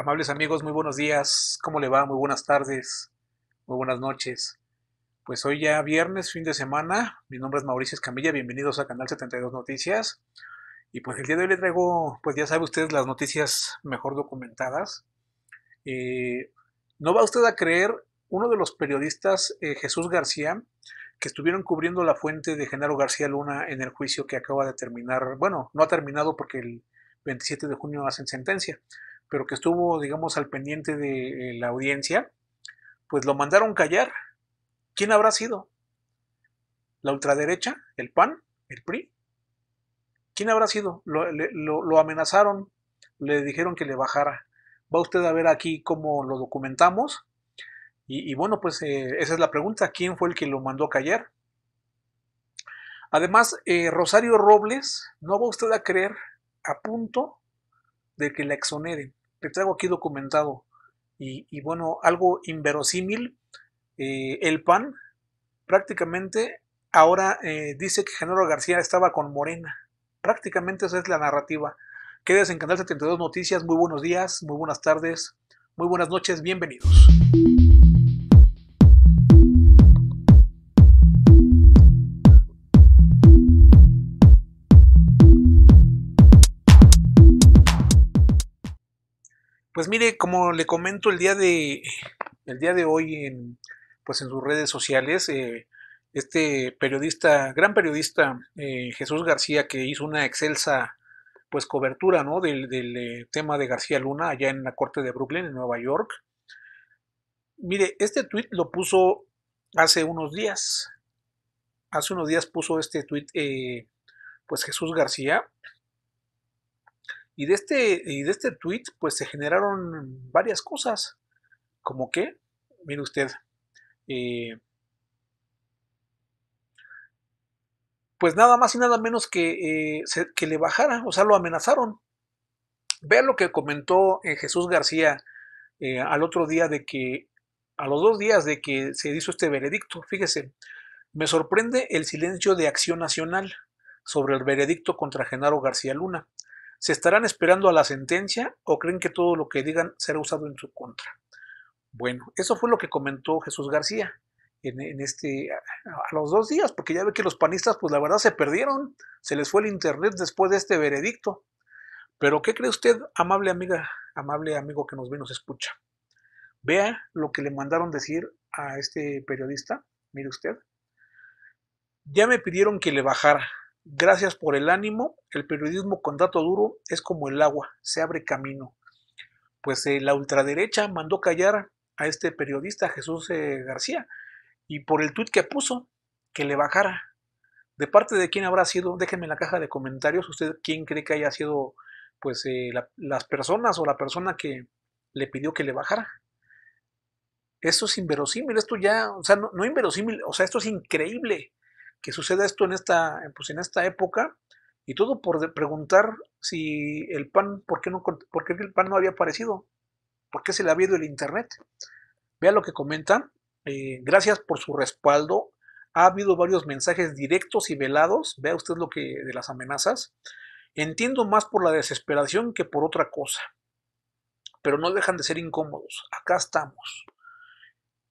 Amables amigos, muy buenos días. ¿Cómo le va? Muy buenas tardes. Muy buenas noches. Pues hoy ya viernes, fin de semana. Mi nombre es Mauricio Escamilla. Bienvenidos a Canal 72 Noticias. Y pues el día de hoy le traigo, pues ya sabe ustedes, las noticias mejor documentadas. Eh, no va usted a creer, uno de los periodistas, eh, Jesús García, que estuvieron cubriendo la fuente de Genaro García Luna en el juicio que acaba de terminar, bueno, no ha terminado porque el 27 de junio hacen sentencia, pero que estuvo, digamos, al pendiente de eh, la audiencia, pues lo mandaron callar. ¿Quién habrá sido? ¿La ultraderecha? ¿El PAN? ¿El PRI? ¿Quién habrá sido? Lo, amenazaron, le dijeron que le bajara. Va usted a ver aquí cómo lo documentamos. Y, bueno, pues eh, esa es la pregunta. ¿Quién fue el que lo mandó callar? Además, eh, Rosario Robles, no va usted a creer, a punto de que la exoneren te traigo aquí documentado. Y, bueno, algo inverosímil, eh, el PAN prácticamente ahora eh, dice que Genaro García estaba con Morena. Prácticamente esa es la narrativa. Quédese en Canal 72 Noticias. Muy buenos días, muy buenas tardes, muy buenas noches. Bienvenidos. Pues mire, como le comento el día de, el día de hoy en, pues sus redes sociales, eh, este periodista, gran periodista eh, Jesús García, que hizo una excelsa pues cobertura del, eh, tema de García Luna allá en la corte de Brooklyn, en Nueva York. Mire, este tuit lo puso hace unos días. Hace unos días puso este tuit pues Jesús García y de este, y de este tweet, pues se generaron varias cosas. Como que, mire usted, eh, pues nada más y nada menos que, eh, que le bajara, o sea, lo amenazaron. Vea lo que comentó eh, Jesús García al otro día de que, a los dos días de que se hizo este veredicto, fíjese, me sorprende el silencio de Acción Nacional sobre el veredicto contra Genaro García Luna. ¿Se estarán esperando a la sentencia o creen que todo lo que digan será usado en su contra? Bueno, eso fue lo que comentó Jesús García en, este, a, a, los dos días, porque ya ve que los panistas, pues la verdad se perdieron, se les fue el internet después de este veredicto. Pero, ¿qué cree usted, amable amiga, amable amigo que nos ve y nos escucha? Vea lo que le mandaron decir a este periodista, mire usted. Ya me pidieron que le bajara, Gracias por el ánimo. El periodismo con dato duro es como el agua, se abre camino. Pues eh, la ultraderecha mandó callar a este periodista Jesús eh, García y por el tuit que puso, que le bajara. ¿De parte de quién habrá sido? Déjenme en la caja de comentarios usted quién cree que haya sido pues eh, las personas o la persona que le pidió que le bajara. Esto es inverosímil, esto ya, o sea, no, no inverosímil, o sea, esto es increíble que suceda esto en esta, pues, en esta época, y todo por preguntar si el pan, ¿por qué, no, por el pan no había aparecido? ¿Por qué se le había ido el Internet? Vea lo que comentan. Eh, gracias por su respaldo. Ha habido varios mensajes directos y velados. Vea usted lo que de las amenazas. Entiendo más por la desesperación que por otra cosa. Pero no dejan de ser incómodos. Acá estamos.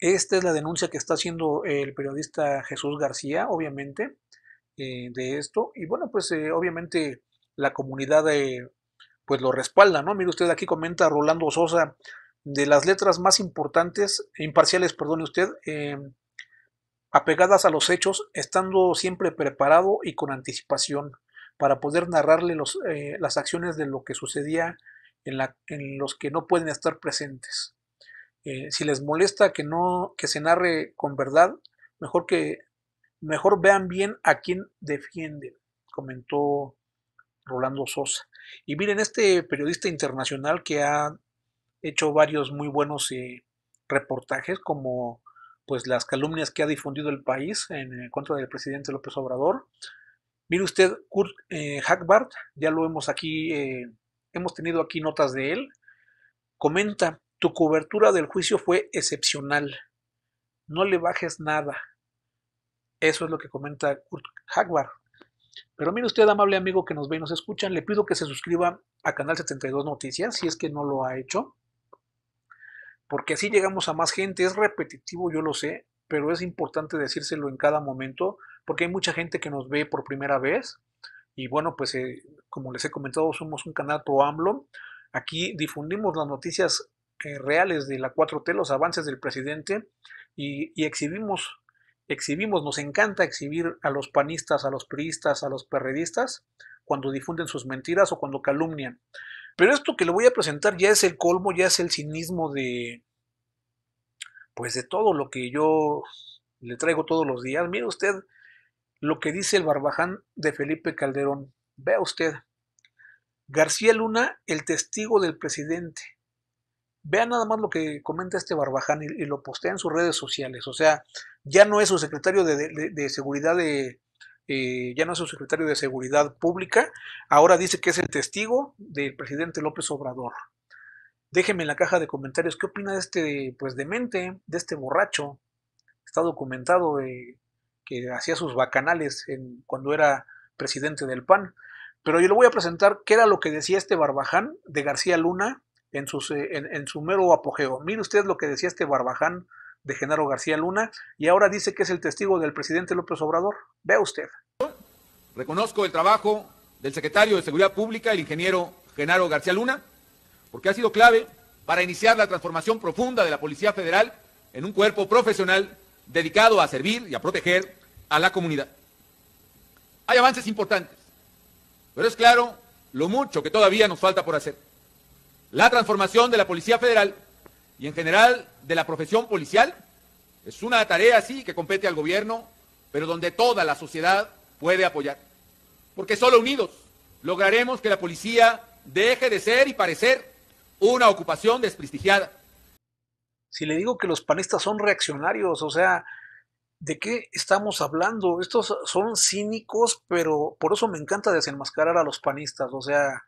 Esta es la denuncia que está haciendo el periodista Jesús García, obviamente, eh, de esto. Y bueno, pues eh, obviamente la comunidad eh, pues lo respalda, ¿no? Mire usted aquí comenta Rolando Sosa, de las letras más importantes, imparciales, perdone usted, apegadas a los hechos, estando siempre preparado y con anticipación para poder narrarle las acciones de lo que sucedía en los que no pueden estar presentes. Eh, si les molesta que no que se narre con verdad, mejor que mejor vean bien a quién defiende comentó Rolando Sosa. Y miren, este periodista internacional que ha hecho varios muy buenos eh, reportajes, como pues las calumnias que ha difundido el país en, contra del presidente López Obrador. Mire usted, Kurt eh, Hackbart, ya lo hemos aquí, hemos tenido aquí notas de él, comenta tu cobertura del juicio fue excepcional. No le bajes nada. Eso es lo que comenta Kurt Hagbar. Pero mire usted, amable amigo que nos ve y nos escucha, le pido que se suscriba a Canal 72 Noticias, si es que no lo ha hecho. Porque así llegamos a más gente. Es repetitivo, yo lo sé, pero es importante decírselo en cada momento, porque hay mucha gente que nos ve por primera vez. Y bueno, pues eh, como les he comentado, somos un canal pro AMLO. Aquí difundimos las noticias reales de la 4T, los avances del presidente, y, y, exhibimos, exhibimos, nos encanta exhibir a los panistas, a los priistas, a los perredistas, cuando difunden sus mentiras o cuando calumnian. Pero esto que le voy a presentar ya es el colmo, ya es el cinismo de, pues de todo lo que yo le traigo todos los días. Mire usted lo que dice el barbaján de Felipe Calderón. Vea usted. García Luna, el testigo del presidente. Vean nada más lo que comenta este Barbaján y, lo postea en sus redes sociales. O sea, ya no es su secretario de, seguridad eh, ya no es su secretario de Seguridad Pública, ahora dice que es el testigo del presidente López Obrador. Déjenme en la caja de comentarios qué opina de este pues demente, de este borracho. Está documentado eh, que hacía sus bacanales cuando era presidente del PAN. Pero yo le voy a presentar qué era lo que decía este Barbaján de García Luna eh, en, su mero apogeo. Mire usted lo que decía este Barbaján de Genaro García Luna y ahora dice que es el testigo del presidente López Obrador. Vea usted. Reconozco el trabajo del secretario de Seguridad Pública, el ingeniero Genaro García Luna, porque ha sido clave para iniciar la transformación profunda de la Policía Federal en un cuerpo profesional dedicado a servir y a proteger a la comunidad. Hay avances importantes, pero es claro lo mucho que todavía nos falta por hacer. La transformación de la Policía Federal y en general de la profesión policial es una tarea, sí, que compete al gobierno, pero donde toda la sociedad puede apoyar. Porque solo unidos lograremos que la policía deje de ser y parecer una ocupación desprestigiada. Si le digo que los panistas son reaccionarios, o sea, ¿de qué estamos hablando? Estos son cínicos, pero por eso me encanta desenmascarar a los panistas, o sea,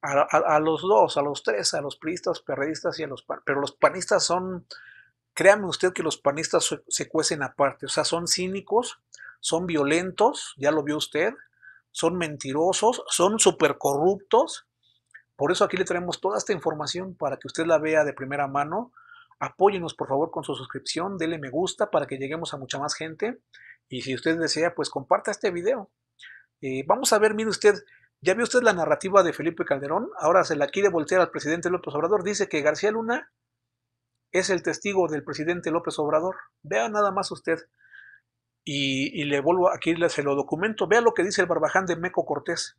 a, los dos, a los tres, a los priistas, perredistas y a los panistas. pero los panistas son, créame usted que los panistas se, cuecen aparte, o sea, son cínicos, son violentos, ya lo vio usted, son mentirosos, son súper corruptos, por eso aquí le traemos toda esta información para que usted la vea de primera mano, apóyenos por favor con su suscripción, dele me gusta para que lleguemos a mucha más gente y si usted desea, pues comparta este video. Eh, vamos a ver, mire usted, ¿Ya vio usted la narrativa de Felipe Calderón? Ahora se la quiere voltear al presidente López Obrador. Dice que García Luna es el testigo del presidente López Obrador. Vea nada más usted. Y, le vuelvo aquí, se lo documento. Vea lo que dice el barbaján de Meco Cortés.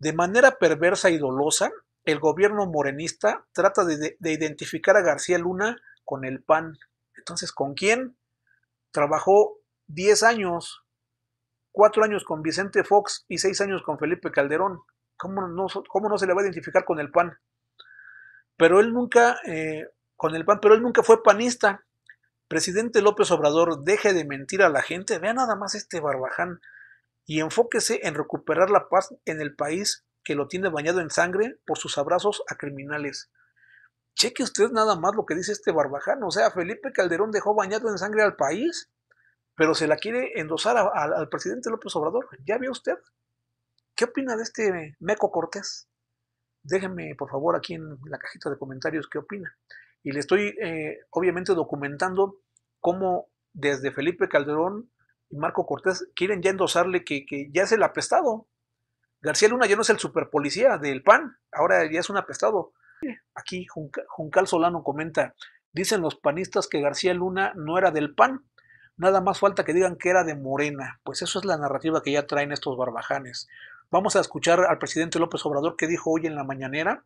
De manera perversa y dolosa, el gobierno morenista trata de, de identificar a García Luna con el PAN. Entonces, ¿con quién? Trabajó 10 años cuatro años con Vicente Fox y seis años con Felipe Calderón. ¿Cómo no, cómo no se le va a identificar con el PAN? Pero él nunca, eh, con el PAN, pero él nunca fue panista. Presidente López Obrador, deje de mentir a la gente, vea nada más este barbaján y enfóquese en recuperar la paz en el país que lo tiene bañado en sangre por sus abrazos a criminales. Cheque usted nada más lo que dice este barbaján, o sea, Felipe Calderón dejó bañado en sangre al país pero se la quiere endosar al presidente López Obrador. ¿Ya vio usted? ¿Qué opina de este Meco Cortés? Déjenme, por favor, aquí en la cajita de comentarios qué opina. Y le estoy, eh, obviamente, documentando cómo desde Felipe Calderón y Marco Cortés quieren ya endosarle que, que ya es el apestado. García Luna ya no es el superpolicía del PAN, ahora ya es un apestado. Aquí Juncal Solano comenta, dicen los panistas que García Luna no era del PAN, Nada más falta que digan que era de Morena, pues eso es la narrativa que ya traen estos barbajanes. Vamos a escuchar al presidente López Obrador que dijo hoy en la mañanera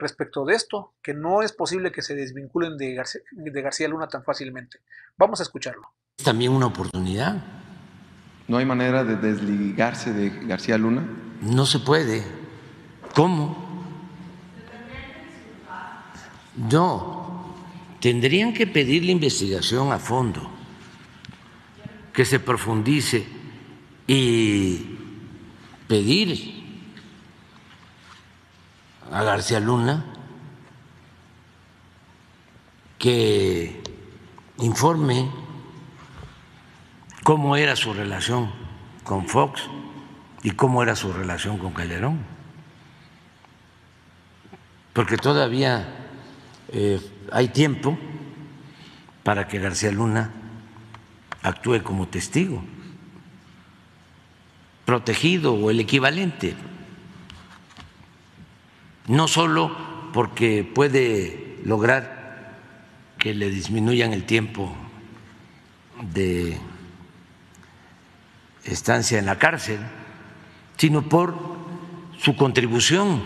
respecto de esto, que no es posible que se desvinculen de García, de García Luna tan fácilmente. Vamos a escucharlo. Es también una oportunidad. ¿No hay manera de desligarse de García Luna? No se puede. ¿Cómo? No, tendrían que pedir la investigación a fondo que se profundice y pedir a García Luna que informe cómo era su relación con Fox y cómo era su relación con Calderón. Porque todavía eh, hay tiempo para que García Luna actúe como testigo, protegido o el equivalente, no solo porque puede lograr que le disminuyan el tiempo de estancia en la cárcel, sino por su contribución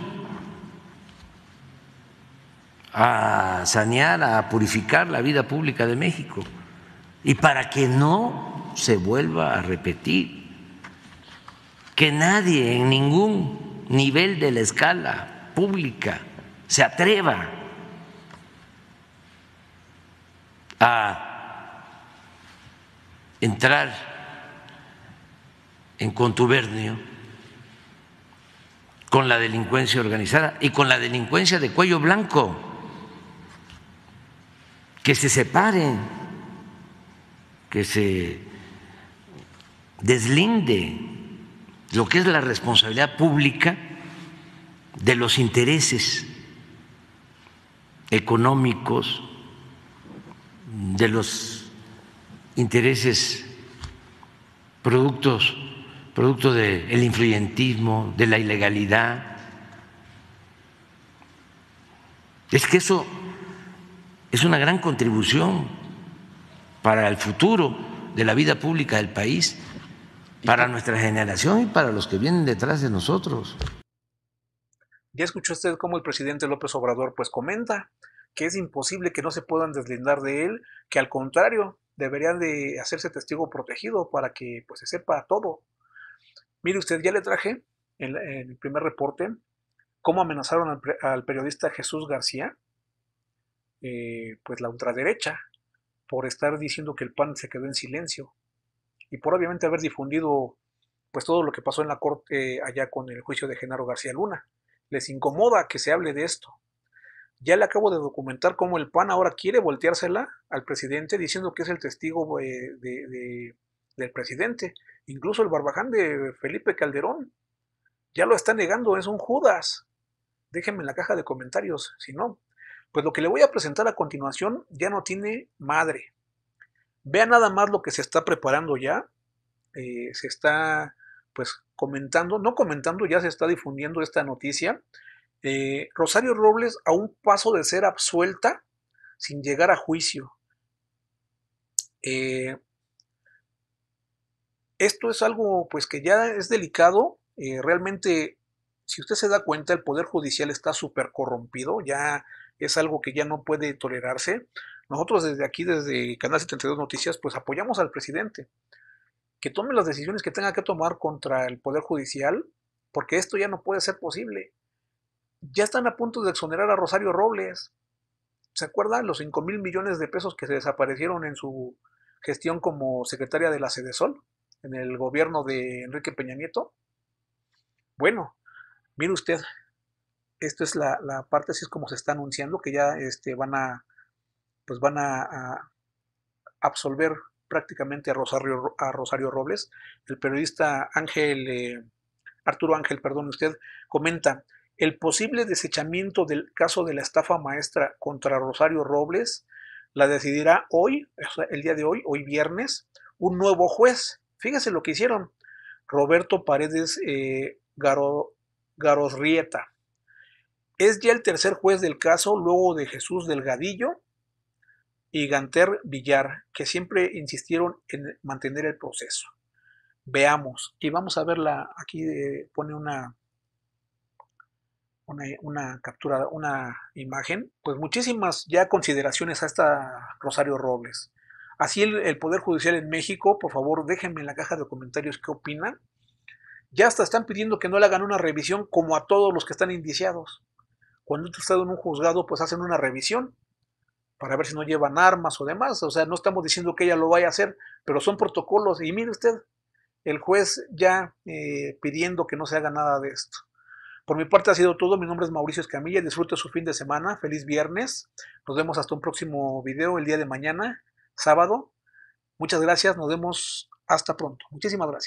a sanear, a purificar la vida pública de México y para que no se vuelva a repetir, que nadie en ningún nivel de la escala pública se atreva a entrar en contubernio con la delincuencia organizada y con la delincuencia de cuello blanco, que se separen que se deslinde lo que es la responsabilidad pública de los intereses económicos, de los intereses productos producto del influyentismo, de la ilegalidad. Es que eso es una gran contribución para el futuro de la vida pública del país, para nuestra generación y para los que vienen detrás de nosotros. Ya escuchó usted cómo el presidente López Obrador pues comenta que es imposible que no se puedan deslindar de él, que al contrario, deberían de hacerse testigo protegido para que pues se sepa todo. Mire usted, ya le traje en, el primer reporte cómo amenazaron al, periodista Jesús García, eh, pues la ultraderecha, por estar diciendo que el PAN se quedó en silencio y por obviamente haber difundido pues todo lo que pasó en la corte allá con el juicio de Genaro García Luna. Les incomoda que se hable de esto. Ya le acabo de documentar cómo el PAN ahora quiere volteársela al presidente diciendo que es el testigo eh, del presidente. Incluso el barbaján de Felipe Calderón ya lo está negando, es un Judas. Déjenme en la caja de comentarios, si no, pues lo que le voy a presentar a continuación ya no tiene madre. Vea nada más lo que se está preparando ya. Eh, se está pues comentando, no comentando, ya se está difundiendo esta noticia. Eh, Rosario Robles a un paso de ser absuelta sin llegar a juicio. Eh, esto es algo pues que ya es delicado. realmente, si usted se da cuenta, el Poder Judicial está súper corrompido. Ya es algo que ya no puede tolerarse. Nosotros desde aquí, desde Canal 72 Noticias, pues apoyamos al presidente, que tome las decisiones que tenga que tomar contra el Poder Judicial, porque esto ya no puede ser posible. Ya están a punto de exonerar a Rosario Robles. ¿Se acuerdan los 5 mil millones de pesos que se desaparecieron en su gestión como secretaria de la Sol en el gobierno de Enrique Peña Nieto? Bueno, mire usted, esto es la, parte, así es como se está anunciando, que ya este, van a, pues van a, absolver prácticamente a Rosario, a Rosario Robles. El periodista Ángel, eh, Arturo Ángel, perdón, usted comenta, el posible desechamiento del caso de la estafa maestra contra Rosario Robles la decidirá hoy, el día de hoy, hoy viernes, un nuevo juez. Fíjese lo que hicieron. Roberto Paredes eh, Garosrieta es ya el tercer juez del caso, luego de Jesús Delgadillo y Ganter Villar, que siempre insistieron en mantener el proceso. Veamos, y vamos a verla, aquí eh, pone una, una, captura, una imagen, pues muchísimas ya consideraciones hasta Rosario Robles. Así el, el, Poder Judicial en México, por favor, déjenme en la caja de comentarios qué opinan. Ya hasta están pidiendo que no le hagan una revisión como a todos los que están indiciados cuando usted en un juzgado, pues hacen una revisión para ver si no llevan armas o demás. O sea, no estamos diciendo que ella lo vaya a hacer, pero son protocolos. Y mire usted, el juez ya eh, pidiendo que no se haga nada de esto. Por mi parte ha sido todo. Mi nombre es Mauricio Escamilla. Disfrute su fin de semana. Feliz viernes. Nos vemos hasta un próximo video el día de mañana, sábado. Muchas gracias. Nos vemos hasta pronto. Muchísimas gracias.